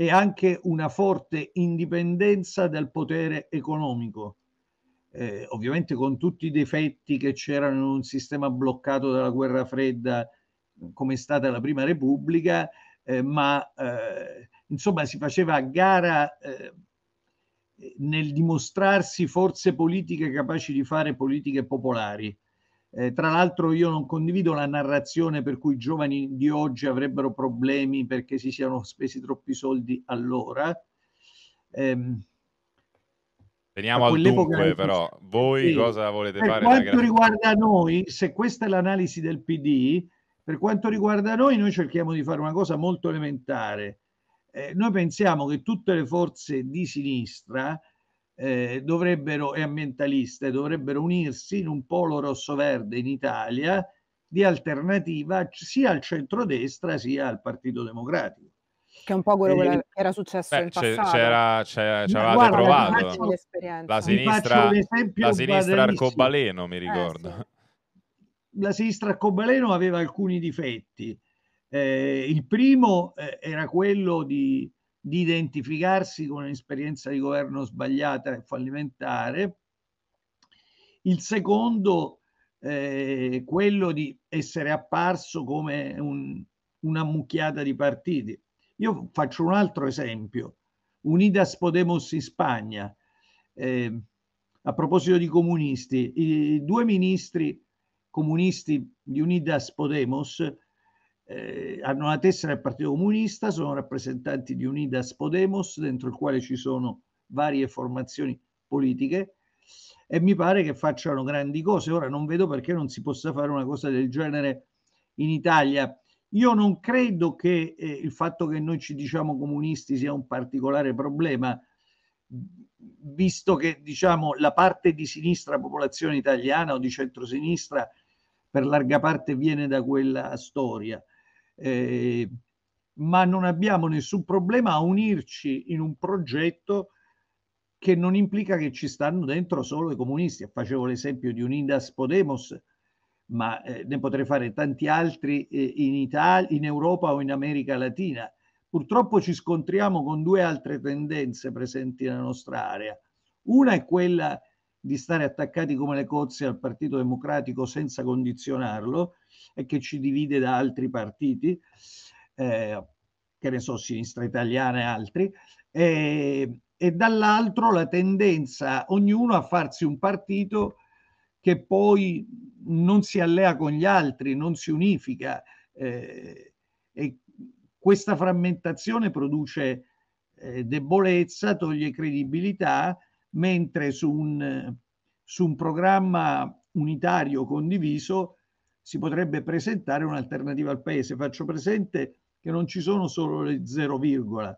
e anche una forte indipendenza dal potere economico, eh, ovviamente con tutti i difetti che c'erano in un sistema bloccato dalla guerra fredda come è stata la prima repubblica, eh, ma eh, insomma si faceva a gara eh, nel dimostrarsi forze politiche capaci di fare politiche popolari. Eh, tra l'altro io non condivido la narrazione per cui i giovani di oggi avrebbero problemi perché si siano spesi troppi soldi allora. Eh, Veniamo al dunque però, voi sì. cosa volete per fare? Per quanto riguarda noi, se questa è l'analisi del PD, per quanto riguarda noi, noi cerchiamo di fare una cosa molto elementare. Eh, noi pensiamo che tutte le forze di sinistra eh, dovrebbero, e ambientaliste dovrebbero unirsi in un polo rosso-verde in Italia di alternativa sia al centrodestra sia al Partito Democratico. Che è un po' quello che eh, era successo Beh, in passato. C'era, c'era, c'era provato. La sinistra, la sinistra arcobaleno, mi eh, ricordo. Eh, sì. La sinistra arcobaleno aveva alcuni difetti. Eh, il primo eh, era quello di di identificarsi con un'esperienza di governo sbagliata e fallimentare. Il secondo, eh, quello di essere apparso come un, una mucchiata di partiti. Io faccio un altro esempio, Unidas Podemos in Spagna. Eh, a proposito di comunisti, i due ministri comunisti di Unidas Podemos eh, hanno la tessera del Partito Comunista, sono rappresentanti di Unidas Podemos, dentro il quale ci sono varie formazioni politiche e mi pare che facciano grandi cose. Ora non vedo perché non si possa fare una cosa del genere in Italia. Io non credo che eh, il fatto che noi ci diciamo comunisti sia un particolare problema, visto che diciamo la parte di sinistra popolazione italiana o di centrosinistra per larga parte viene da quella storia eh, ma non abbiamo nessun problema a unirci in un progetto che non implica che ci stanno dentro solo i comunisti. Facevo l'esempio di un Indas Podemos, ma eh, ne potrei fare tanti altri eh, in, Italia, in Europa o in America Latina. Purtroppo ci scontriamo con due altre tendenze presenti nella nostra area. Una è quella di stare attaccati come le cozze al Partito Democratico senza condizionarlo, e che ci divide da altri partiti, eh, che ne so, sinistra italiana e altri, e, e dall'altro la tendenza ognuno a farsi un partito che poi non si allea con gli altri, non si unifica eh, e questa frammentazione produce eh, debolezza, toglie credibilità, mentre su un, su un programma unitario condiviso si potrebbe presentare un'alternativa al paese. Faccio presente che non ci sono solo le zero virgola,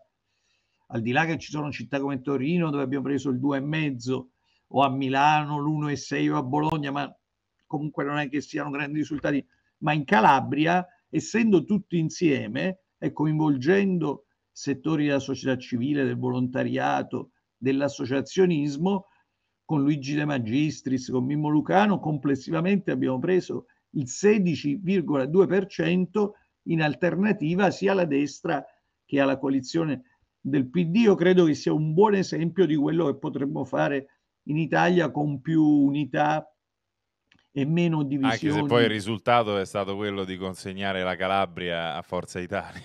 al di là che ci sono città come Torino dove abbiamo preso il 2,5 o a Milano l'1,6 o a Bologna, ma comunque non è che siano grandi risultati, ma in Calabria, essendo tutti insieme e ecco, coinvolgendo settori della società civile, del volontariato, dell'associazionismo, con Luigi De Magistris, con Mimmo Lucano, complessivamente abbiamo preso il 16,2% in alternativa sia alla destra che alla coalizione del PD. Io credo che sia un buon esempio di quello che potremmo fare in Italia con più unità e meno divisioni. Anche se poi il risultato è stato quello di consegnare la Calabria a Forza Italia.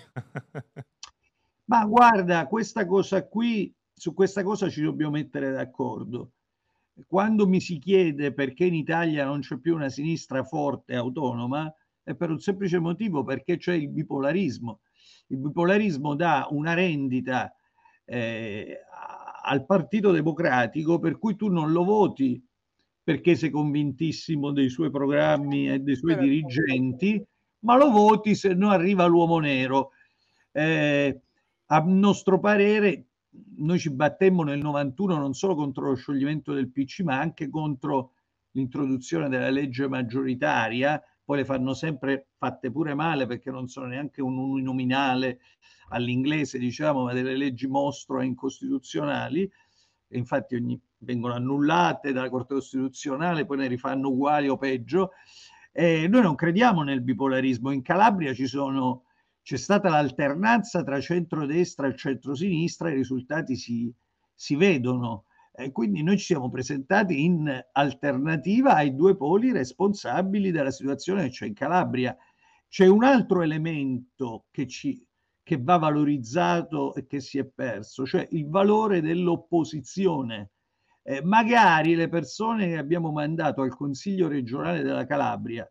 Ma guarda, questa cosa qui, su questa cosa ci dobbiamo mettere d'accordo. Quando mi si chiede perché in Italia non c'è più una sinistra forte autonoma, è per un semplice motivo perché c'è il bipolarismo. Il bipolarismo dà una rendita eh, al Partito Democratico per cui tu non lo voti perché sei convintissimo dei suoi programmi e dei suoi dirigenti, ma lo voti se non arriva l'uomo nero. Eh, a nostro parere noi ci battemmo nel 91 non solo contro lo scioglimento del PC, ma anche contro l'introduzione della legge maggioritaria, poi le fanno sempre fatte pure male perché non sono neanche un uninominale all'inglese, diciamo, ma delle leggi mostro e incostituzionali, e infatti ogni, vengono annullate dalla Corte Costituzionale, poi ne rifanno uguali o peggio. E noi non crediamo nel bipolarismo, in Calabria ci sono c'è stata l'alternanza tra centrodestra e centrosinistra, i risultati si, si vedono. E quindi noi ci siamo presentati in alternativa ai due poli responsabili della situazione che c'è in Calabria. C'è un altro elemento che, ci, che va valorizzato e che si è perso, cioè il valore dell'opposizione. Eh, magari le persone che abbiamo mandato al Consiglio regionale della Calabria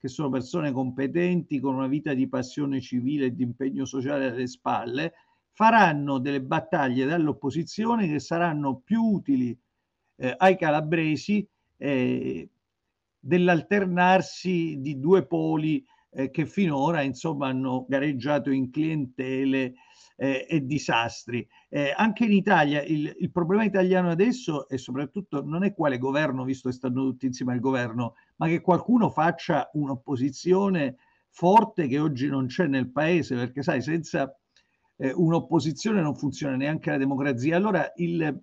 che sono persone competenti con una vita di passione civile e di impegno sociale alle spalle, faranno delle battaglie dall'opposizione che saranno più utili eh, ai calabresi eh, dell'alternarsi di due poli eh, che finora insomma, hanno gareggiato in clientele eh, e disastri. Eh, anche in Italia il, il, problema italiano adesso e soprattutto non è quale governo, visto che stanno tutti insieme al governo, ma che qualcuno faccia un'opposizione forte che oggi non c'è nel paese, perché sai, senza eh, un'opposizione non funziona neanche la democrazia. Allora il,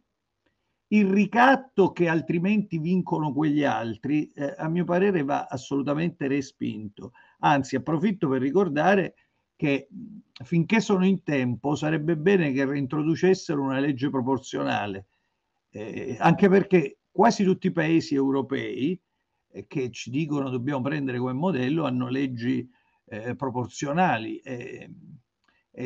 il ricatto che altrimenti vincono quegli altri, eh, a mio parere, va assolutamente respinto. Anzi, approfitto per ricordare che finché sono in tempo sarebbe bene che reintroducessero una legge proporzionale, eh, anche perché quasi tutti i paesi europei eh, che ci dicono dobbiamo prendere come modello hanno leggi eh, proporzionali.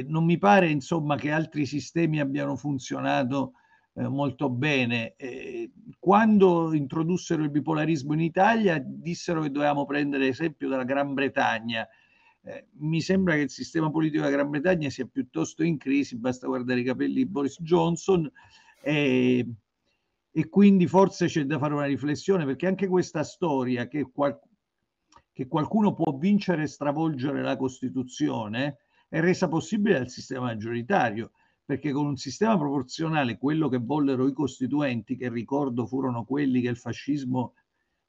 non mi pare insomma che altri sistemi abbiano funzionato eh, molto bene. Eh, quando introdussero il bipolarismo in Italia dissero che dovevamo prendere esempio dalla Gran Bretagna. Eh, mi sembra che il sistema politico della Gran Bretagna sia piuttosto in crisi, basta guardare i capelli di Boris Johnson e, e quindi forse c'è da fare una riflessione perché anche questa storia che, qual, che qualcuno può vincere e stravolgere la Costituzione è resa possibile dal sistema maggioritario perché con un sistema proporzionale, quello che vollero i costituenti, che ricordo furono quelli che il fascismo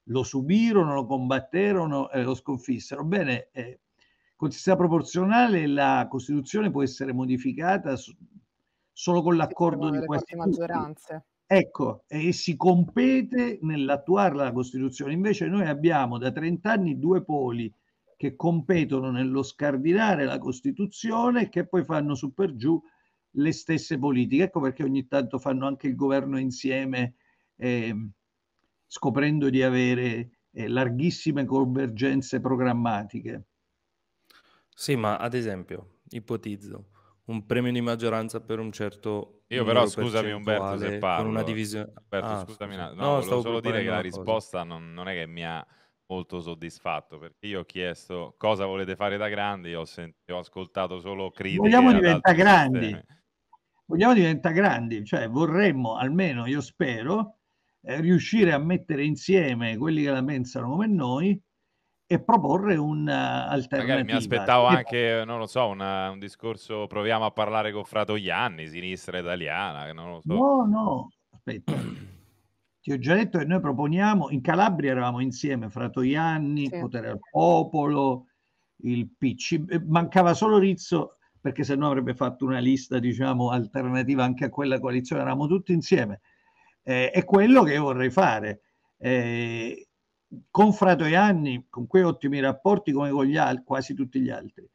lo subirono, lo combatterono, eh, lo sconfissero, bene, eh, con il sistema proporzionale la Costituzione può essere modificata su, solo con l'accordo di queste maggioranze. Ecco, e si compete nell'attuare la Costituzione. Invece noi abbiamo da 30 anni due poli che competono nello scardinare la Costituzione e che poi fanno su per giù le stesse politiche. Ecco perché ogni tanto fanno anche il governo insieme, eh, scoprendo di avere eh, larghissime convergenze programmatiche. Sì, ma ad esempio, ipotizzo un premio di maggioranza per un certo io però scusami Umberto se parlo una divisione Umberto ah, scusami no, no volevo solo dire che la risposta non, non, è che mi ha molto soddisfatto perché io ho chiesto cosa volete fare da grandi ho, sent- ho ascoltato solo critiche vogliamo diventare grandi sistemi vogliamo diventare grandi, cioè vorremmo, almeno io spero, eh, riuscire a mettere insieme quelli che la pensano come noi e proporre un'alternativa. Eh, Magari mi aspettavo anche, poi... non lo so, una, un discorso, proviamo a parlare con Fratoianni, sinistra italiana, so. No, no, aspetta. Ti ho già detto che noi proponiamo, in Calabria eravamo insieme, Fratoianni, sì. Potere al Popolo, il PC, eh, mancava solo Rizzo perché se no avrebbe fatto una lista, diciamo, alternativa anche a quella coalizione, eravamo tutti insieme. Eh, è quello che io vorrei fare. Eh, con Anni con quei ottimi rapporti come con gli altri, quasi tutti gli altri,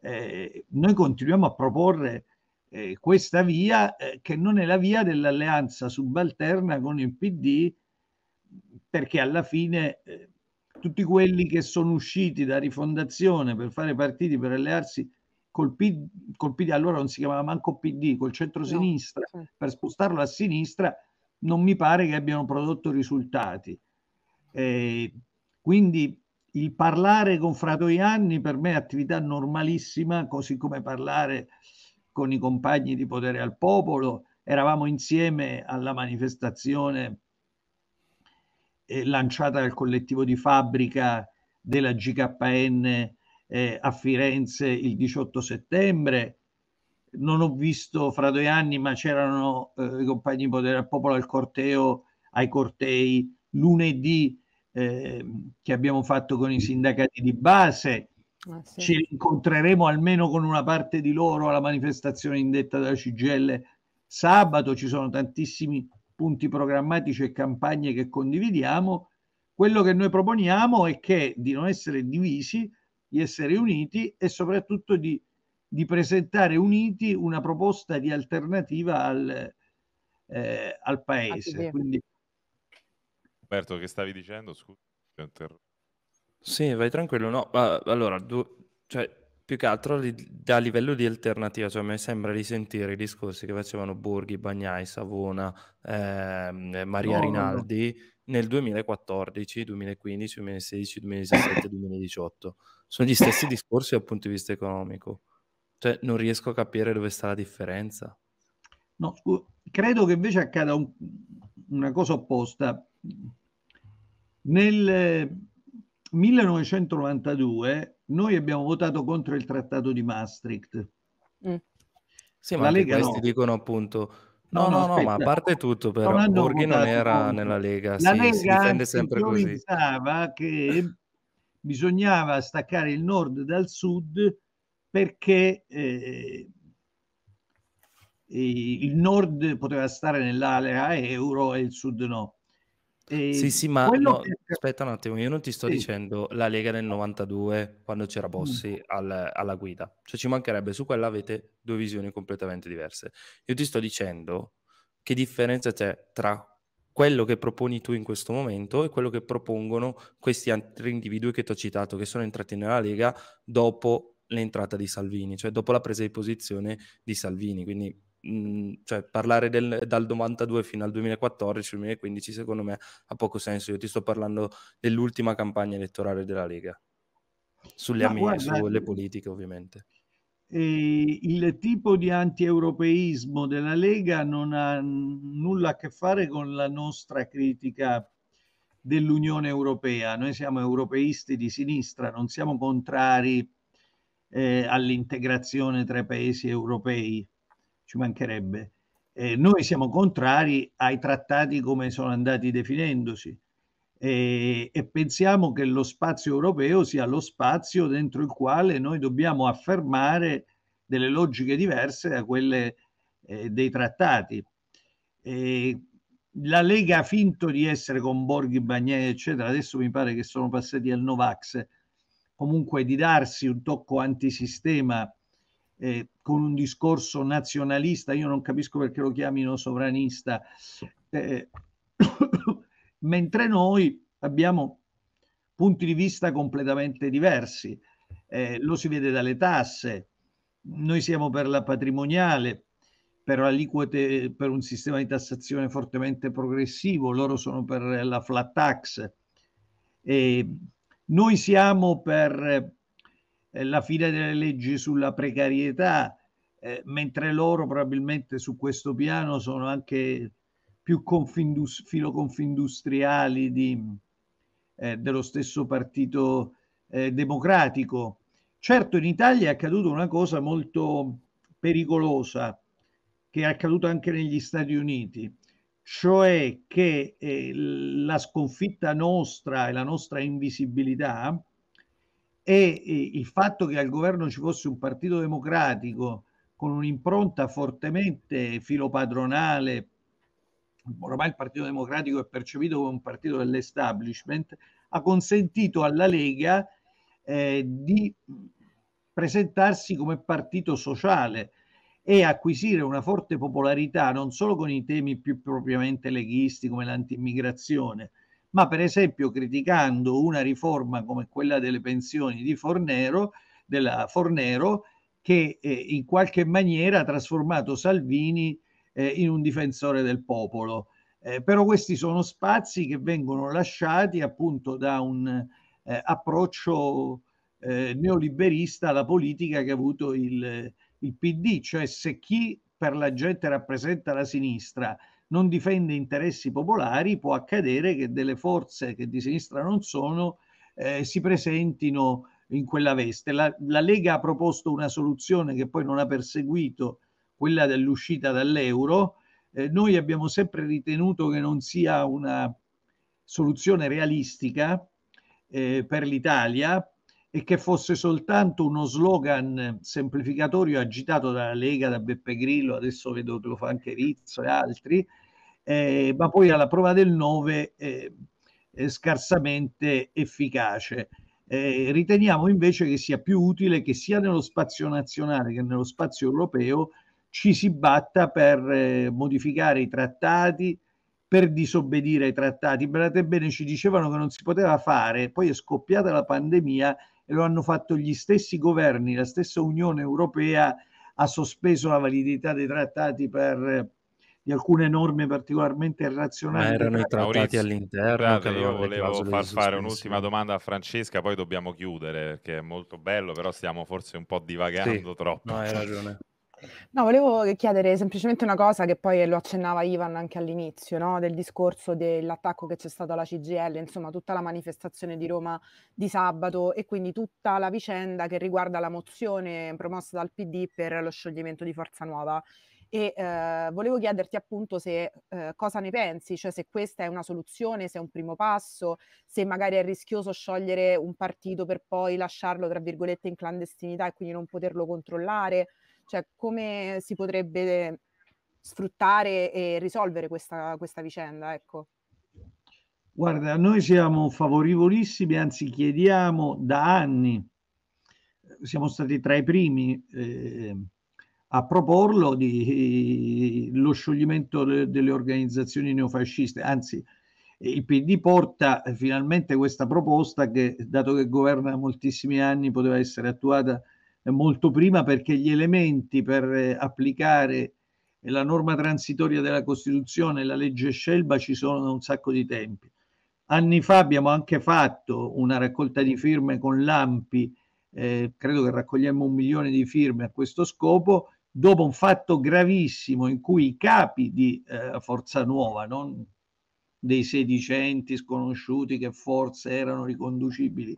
eh, noi continuiamo a proporre eh, questa via eh, che non è la via dell'alleanza subalterna con il PD, perché alla fine eh, tutti quelli che sono usciti da rifondazione per fare partiti, per allearsi col, P, col PD, allora non si chiamava manco PD, col centrosinistra, no. per spostarlo a sinistra, non mi pare che abbiano prodotto risultati. Eh, quindi il parlare con Fratoianni per me è attività normalissima, così come parlare con i compagni di Potere al Popolo. Eravamo insieme alla manifestazione eh, lanciata dal collettivo di fabbrica della GKN eh, a Firenze il 18 settembre, non ho visto fra due anni, ma c'erano eh, i compagni di potere al popolo al corteo, ai cortei, lunedì eh, che abbiamo fatto con i sindacati di base. Ah, sì. Ci incontreremo almeno con una parte di loro alla manifestazione indetta dalla CGL sabato. Ci sono tantissimi punti programmatici e campagne che condividiamo. Quello che noi proponiamo è che di non essere divisi, di essere uniti e soprattutto di, di presentare uniti una proposta di alternativa al, eh, al paese. Quindi... Roberto, che stavi dicendo? Scusa, Sì, vai tranquillo. No, allora, du... cioè, più che altro a livello di alternativa, cioè mi sembra di sentire i discorsi che facevano Borghi, Bagnai, Savona, eh, Maria no, Rinaldi. No, no nel 2014, 2015, 2016, 2017, 2018. Sono gli stessi discorsi dal punto di vista economico. Cioè, non riesco a capire dove sta la differenza. No, scu- credo che invece accada un, una cosa opposta. Nel 1992 eh, noi abbiamo votato contro il trattato di Maastricht. Mm. Sì, ma la Lega questi no. dicono appunto No, no, no, no ma a parte tutto, però Borghi non era tutto. nella Lega, la si, Lega si sempre così. pensava che bisognava staccare il nord dal sud perché eh, il nord poteva stare nell'area euro e il sud no. E sì, sì, ma no, che... aspetta un attimo, io non ti sto sì. dicendo la Lega del 92 quando c'era mm. Bossi mm. al, alla guida, cioè ci mancherebbe, su quella avete due visioni completamente diverse. Io ti sto dicendo che differenza c'è tra quello che proponi tu in questo momento e quello che propongono questi altri individui che ti ho citato, che sono entrati nella Lega dopo l'entrata di Salvini, cioè dopo la presa di posizione di Salvini. Quindi Mhmm, cioè, parlare del, dal 92 fino al 2014-2015 secondo me ha poco senso. Io ti sto parlando dell'ultima campagna elettorale della Lega, sulle, Ma, amie, guarda, sulle eh, politiche ovviamente. Eh, il tipo di antieuropeismo della Lega non ha nulla a che fare con la nostra critica dell'Unione Europea. Noi siamo europeisti di sinistra, non siamo contrari eh, all'integrazione tra i paesi europei ci mancherebbe. Eh, noi siamo contrari ai trattati come sono andati definendosi eh, e pensiamo che lo spazio europeo sia lo spazio dentro il quale noi dobbiamo affermare delle logiche diverse da quelle eh, dei trattati. la Lega ha finto di essere con Borghi, Bagnè, eccetera, adesso mi pare che sono passati al Novax, comunque di darsi un tocco antisistema eh, con un discorso nazionalista, io non capisco perché lo chiamino sovranista, eh, mentre noi abbiamo punti di vista completamente diversi. Eh, lo si vede dalle tasse, noi siamo per la patrimoniale, per aliquote, per un sistema di tassazione fortemente progressivo, loro sono per la flat tax. E noi siamo per eh, la fine delle leggi sulla precarietà, eh, mentre loro probabilmente su questo piano sono anche più confindus- filo confindustriali di, eh, dello stesso partito eh, democratico. Certo in Italia è accaduta una cosa molto pericolosa che è accaduta anche negli Stati Uniti, cioè che eh, la sconfitta nostra e la nostra invisibilità e il fatto che al governo ci fosse un partito democratico con un'impronta fortemente filopadronale, ormai il Partito Democratico è percepito come un partito dell'establishment, ha consentito alla Lega eh, di presentarsi come partito sociale e acquisire una forte popolarità non solo con i temi più propriamente leghisti come l'antimmigrazione, ma per esempio criticando una riforma come quella delle pensioni di Fornero, della Fornero che eh, in qualche maniera ha trasformato Salvini eh, in un difensore del popolo. Eh, però questi sono spazi che vengono lasciati appunto da un eh, approccio eh, neoliberista alla politica che ha avuto il, il PD, cioè se chi per la gente rappresenta la sinistra non difende interessi popolari, può accadere che delle forze che di sinistra non sono eh, si presentino in quella veste. La, la, Lega ha proposto una soluzione che poi non ha perseguito, quella dell'uscita dall'euro. Eh, noi abbiamo sempre ritenuto che non sia una soluzione realistica eh, per l'Italia e che fosse soltanto uno slogan semplificatorio agitato dalla Lega, da Beppe Grillo, adesso vedo che lo fa anche Rizzo e altri, eh, ma poi alla prova del 9 eh, scarsamente efficace. Eh, riteniamo invece che sia più utile che sia nello spazio nazionale che nello spazio europeo ci si batta per eh, modificare i trattati, per disobbedire ai trattati. Guardate bene, ci dicevano che non si poteva fare, poi è scoppiata la pandemia e lo hanno fatto gli stessi governi, la stessa Unione Europea ha sospeso la validità dei trattati per eh, di alcune norme particolarmente razionali. Ma erano i trattati Maurizio, all'interno. Bravo, io volevo far fare un'ultima domanda a Francesca, poi dobbiamo chiudere perché è molto bello, però stiamo forse un po' divagando sì, troppo. No, hai ragione. No, volevo chiedere semplicemente una cosa che poi lo accennava Ivan anche all'inizio, no? del discorso dell'attacco che c'è stato alla CGL, insomma tutta la manifestazione di Roma di sabato e quindi tutta la vicenda che riguarda la mozione promossa dal PD per lo scioglimento di Forza Nuova. E eh, volevo chiederti appunto se eh, cosa ne pensi, cioè se questa è una soluzione, se è un primo passo, se magari è rischioso sciogliere un partito per poi lasciarlo, tra virgolette, in clandestinità e quindi non poterlo controllare cioè, come si potrebbe sfruttare e risolvere questa, questa vicenda? Ecco. Guarda, noi siamo favorevolissimi, anzi chiediamo da anni, siamo stati tra i primi eh, a proporlo, di, lo scioglimento de, delle organizzazioni neofasciste, anzi il PD porta finalmente questa proposta che, dato che governa moltissimi anni, poteva essere attuata eh, molto prima perché gli elementi per eh, applicare eh, la norma transitoria della Costituzione e la legge Scelba ci sono da un sacco di tempi. Anni fa abbiamo anche fatto una raccolta di firme con l'AMPI, eh, credo che raccogliamo un milione di firme a questo scopo, dopo un fatto gravissimo in cui i capi di eh, Forza Nuova, non dei sedicenti sconosciuti che forse erano riconducibili,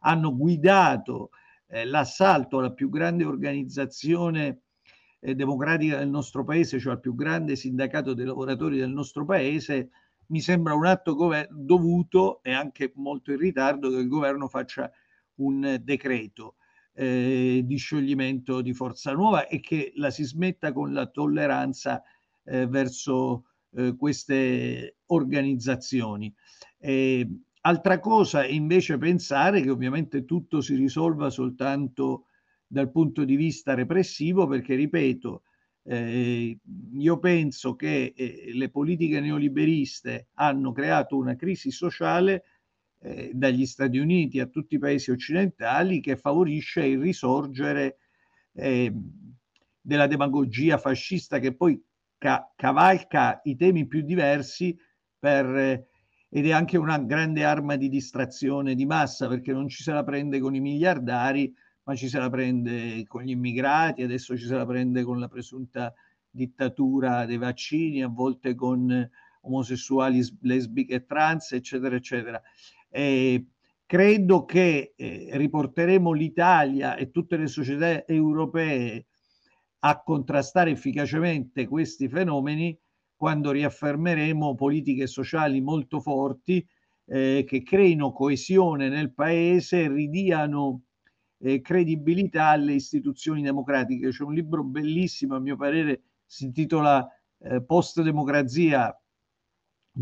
hanno guidato eh, l'assalto alla più grande organizzazione eh, democratica del nostro paese, cioè al più grande sindacato dei lavoratori del nostro paese, mi sembra un atto gover- dovuto e anche molto in ritardo che il governo faccia un decreto eh, di scioglimento di Forza Nuova e che la si smetta con la tolleranza eh, verso eh, queste organizzazioni. Eh, Altra cosa è invece pensare che ovviamente tutto si risolva soltanto dal punto di vista repressivo, perché ripeto, eh, io penso che eh, le politiche neoliberiste hanno creato una crisi sociale eh, dagli Stati Uniti a tutti i paesi occidentali che favorisce il risorgere ehm, della demagogia fascista che poi ca- cavalca i temi più diversi per eh, ed è anche una grande arma di distrazione di massa perché non ci se la prende con i miliardari, ma ci se la prende con gli immigrati, adesso ci se la prende con la presunta dittatura dei vaccini, a volte con omosessuali, lesbiche e trans, eccetera, eccetera. E credo che eh, riporteremo l'Italia e tutte le società europee a contrastare efficacemente questi fenomeni quando riaffermeremo politiche sociali molto forti eh, che creino coesione nel paese e ridiano eh, credibilità alle istituzioni democratiche. C'è un libro bellissimo, a mio parere, si intitola eh, post di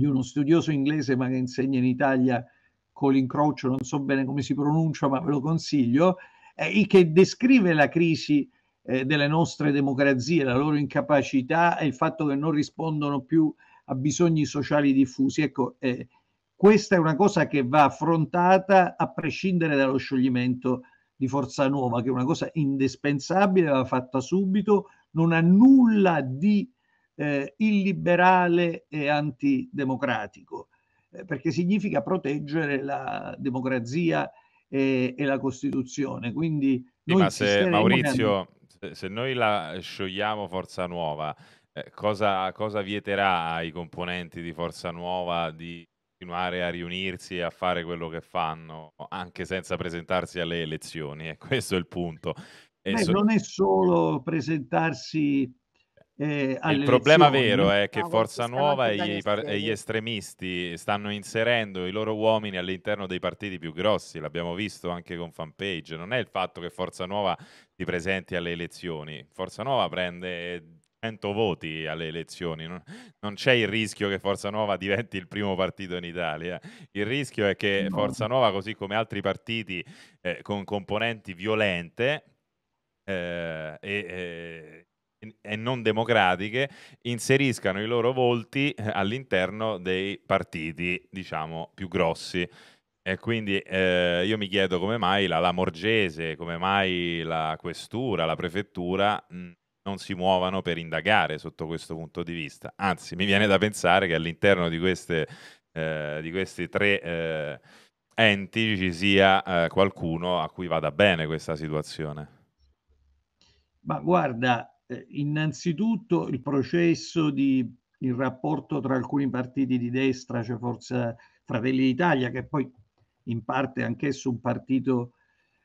uno studioso inglese ma che insegna in Italia con l'incrocio, non so bene come si pronuncia, ma ve lo consiglio, eh, che descrive la crisi eh, delle nostre democrazie, la loro incapacità e il fatto che non rispondono più a bisogni sociali diffusi. Ecco, eh, questa è una cosa che va affrontata a prescindere dallo scioglimento di Forza Nuova, che è una cosa indispensabile, va fatta subito, non ha nulla di eh, illiberale e antidemocratico, eh, perché significa proteggere la democrazia e, eh, e la Costituzione. Quindi sì, ma se Maurizio, se, noi la sciogliamo Forza Nuova, eh, cosa, cosa vieterà ai componenti di Forza Nuova di continuare a riunirsi e a fare quello che fanno anche senza presentarsi alle elezioni e questo è il punto. Eh, so... Non è solo presentarsi eh, il problema vero è che ah, Forza Nuova e gli, par- e gli, estremisti stanno inserendo i loro uomini all'interno dei partiti più grossi, l'abbiamo visto anche con fanpage. Non è il fatto che Forza Nuova si presenti alle elezioni, Forza Nuova prende 100 voti alle elezioni, non, non c'è il rischio che Forza Nuova diventi il primo partito in Italia. Il rischio è che no. Forza Nuova, così come altri partiti eh, con componenti violente, eh, e, eh, e non democratiche inseriscano i loro volti eh, all'interno dei partiti, diciamo, più grossi. E quindi eh, io mi chiedo come mai la, la Morgese, come mai la questura, la prefettura mh, mm, non si muovano per indagare sotto questo punto di vista. Anzi, mi viene da pensare che all'interno di, queste, eh, di questi tre eh, enti ci sia eh, qualcuno a cui vada bene questa situazione. Ma guarda, eh, innanzitutto il processo di il rapporto tra alcuni partiti di destra, cioè Forza Fratelli d'Italia, che poi in parte anch'esso un partito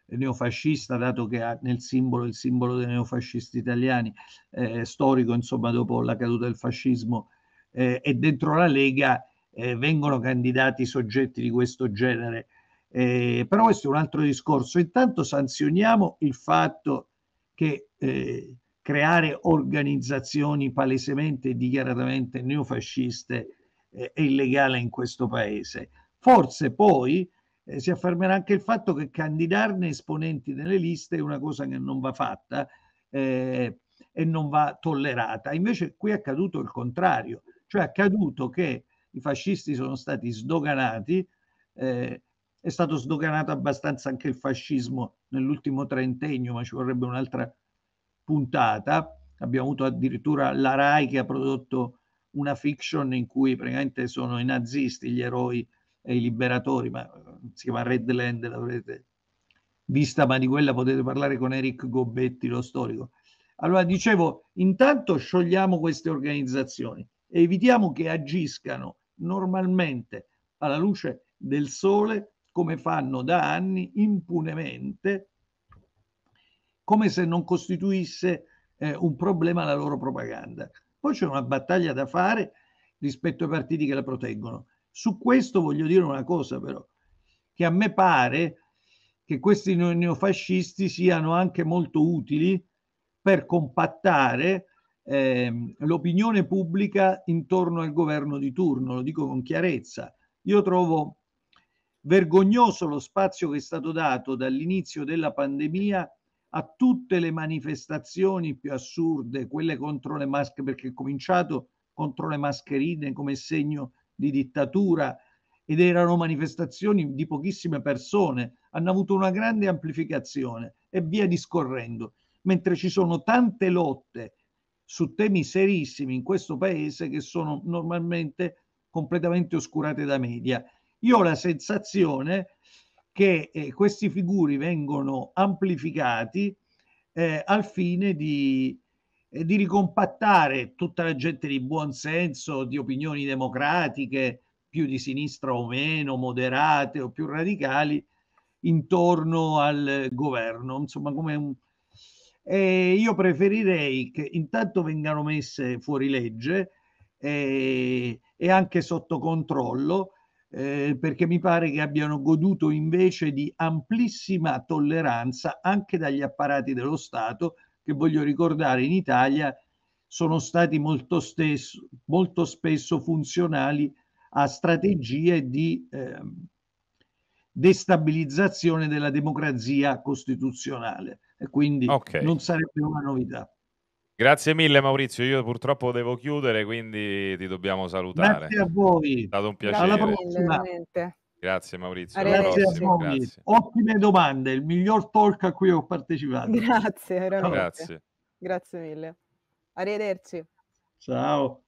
neofascista, dato che ha nel simbolo il simbolo dei neofascisti italiani, eh, storico, insomma, dopo la caduta del fascismo, eh, e dentro la Lega eh, vengono candidati soggetti di questo genere. Eh, però questo è un altro discorso. Intanto sanzioniamo il fatto che eh, creare organizzazioni palesemente e dichiaratamente neofasciste eh, è illegale in questo paese. Forse poi eh, si affermerà anche il fatto che candidarne esponenti nelle liste è una cosa che non va fatta eh, e non va tollerata. Invece qui è accaduto il contrario, cioè è accaduto che i fascisti sono stati sdoganati, eh, è stato sdoganato abbastanza anche il fascismo nell'ultimo trentennio, ma ci vorrebbe un'altra puntata. Abbiamo avuto addirittura la RAI che ha prodotto una fiction in cui praticamente sono i nazisti gli eroi e i liberatori, ma eh, si chiama Red Land, l'avrete vista, ma di quella potete parlare con Eric Gobetti, lo storico. Allora, dicevo, intanto sciogliamo queste organizzazioni, evitiamo che agiscano normalmente alla luce del sole, come fanno da anni impunemente, come se non costituisse eh, un problema la loro propaganda. Poi c'è una battaglia da fare rispetto ai partiti che la proteggono. Su questo voglio dire una cosa però, che a me pare che questi neofascisti siano anche molto utili per compattare eh, l'opinione pubblica intorno al governo di turno, lo dico con chiarezza. Io trovo vergognoso lo spazio che è stato dato dall'inizio della pandemia a tutte le manifestazioni più assurde, quelle contro le maschere, perché è cominciato contro le mascherine come segno di dittatura ed erano manifestazioni di pochissime persone, hanno avuto una grande amplificazione e via discorrendo, mentre ci sono tante lotte su temi serissimi in questo paese che sono normalmente completamente oscurate da media. Io ho la sensazione che eh, questi figuri vengono amplificati eh, al fine di, eh, di ricompattare tutta la gente di buonsenso, di opinioni democratiche, più di sinistra o meno, moderate o più radicali, intorno al governo. Insomma, come un... Eh, io preferirei che intanto vengano messe fuori legge eh, e anche sotto controllo eh, perché mi pare che abbiano goduto invece di amplissima tolleranza anche dagli apparati dello Stato, che voglio ricordare in Italia sono stati molto, stesso, molto spesso funzionali a strategie di eh, destabilizzazione della democrazia costituzionale. E quindi okay. non sarebbe una novità. Grazie mille Maurizio, io purtroppo devo chiudere, quindi ti dobbiamo salutare. Grazie a voi. È stato un piacere. Alla prossima. Grazie Maurizio. Grazie prossima, a voi. Grazie. Ottime domande, il miglior talk a cui ho partecipato. Grazie, veramente. Grazie. Grazie mille. Arrivederci. Ciao.